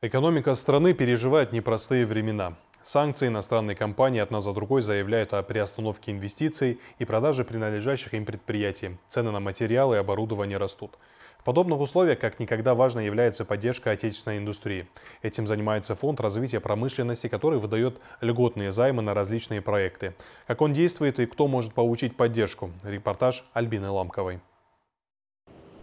Экономика страны переживает непростые времена. Санкции иностранные компании одна за другой заявляют о приостановке инвестиций и продаже принадлежащих им предприятий. Цены на материалы и оборудование растут. В подобных условиях как никогда важна является поддержка отечественной индустрии. Этим занимается Фонд развития промышленности, который выдает льготные займы на различные проекты. Как он действует и кто может получить поддержку? Репортаж Альбины Ламковой.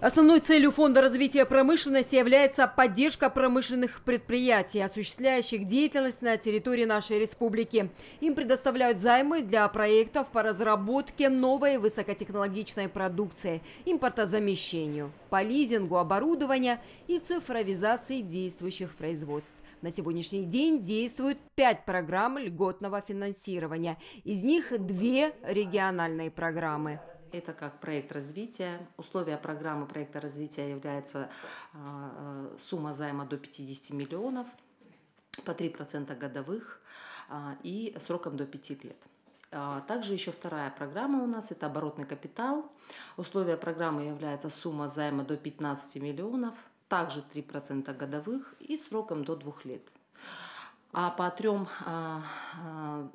Основной целью Фонда развития промышленности является поддержка промышленных предприятий, осуществляющих деятельность на территории нашей республики. Им предоставляют займы для проектов по разработке новой высокотехнологичной продукции, импортозамещению, по лизингу оборудования и цифровизации действующих производств. На сегодняшний день действуют пять программ льготного финансирования. Из них две региональные программы это как проект развития. Условия программы проекта развития является а, а, сумма займа до 50 миллионов по 3% годовых а, и сроком до 5 лет. Также еще вторая программа у нас – это оборотный капитал. Условия программы является сумма займа до 15 миллионов, также 3% годовых и сроком до 2 лет. А по трем а, а,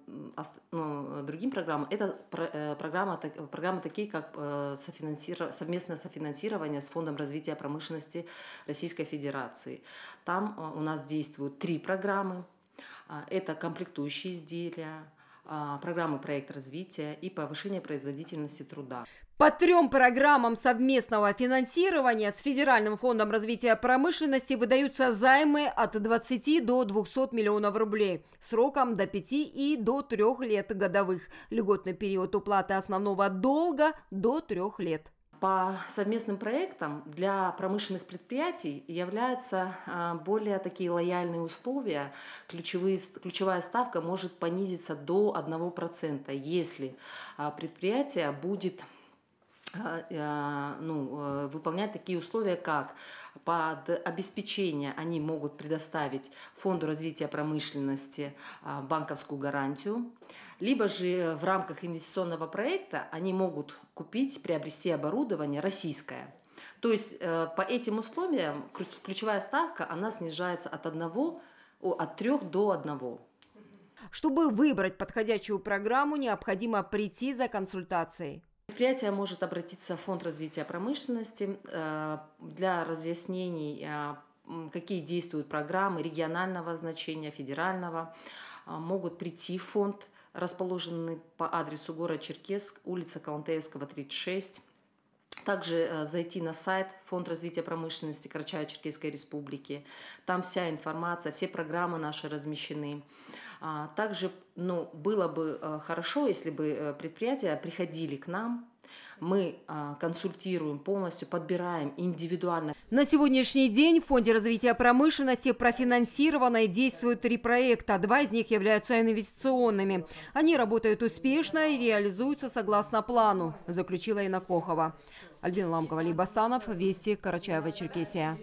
ну, другим программам это э, программа, программы такие, как э, совместное софинансирование с Фондом развития промышленности Российской Федерации. Там э, у нас действуют три программы. А, это комплектующие изделия, а, программу «Проект развития» и повышение производительности труда. По трем программам совместного финансирования с Федеральным фондом развития промышленности выдаются займы от 20 до 200 миллионов рублей сроком до 5 и до 3 лет годовых. Льготный период уплаты основного долга до 3 лет по совместным проектам для промышленных предприятий являются а, более такие лояльные условия. Ключевые, ключевая ставка может понизиться до 1%, если а, предприятие будет а, э, ну, э, выполнять такие условия, как под обеспечение они могут предоставить Фонду развития промышленности а, банковскую гарантию, либо же э, в рамках инвестиционного проекта они могут купить, приобрести оборудование российское. То есть по этим условиям ключевая ставка, она снижается от, одного, от 3 до 1. Чтобы выбрать подходящую программу, необходимо прийти за консультацией. Предприятие может обратиться в Фонд развития промышленности э, для разъяснений, э, какие действуют программы регионального значения, федерального. Э, могут прийти в фонд, расположенный по адресу город Черкесск, улица Калантеевского, 36, также э, зайти на сайт Фонд развития промышленности Карачаево-Черкесской Республики. Там вся информация, все программы наши размещены. А, также ну, было бы э, хорошо, если бы э, предприятия приходили к нам, мы а, консультируем полностью, подбираем индивидуально. На сегодняшний день в Фонде развития промышленности профинансировано действуют три проекта. Два из них являются инвестиционными. Они работают успешно и реализуются согласно плану, заключила Инна Кохова. Альбин Ламкова, Либастанов, Вести, Карачаева, Черкесия.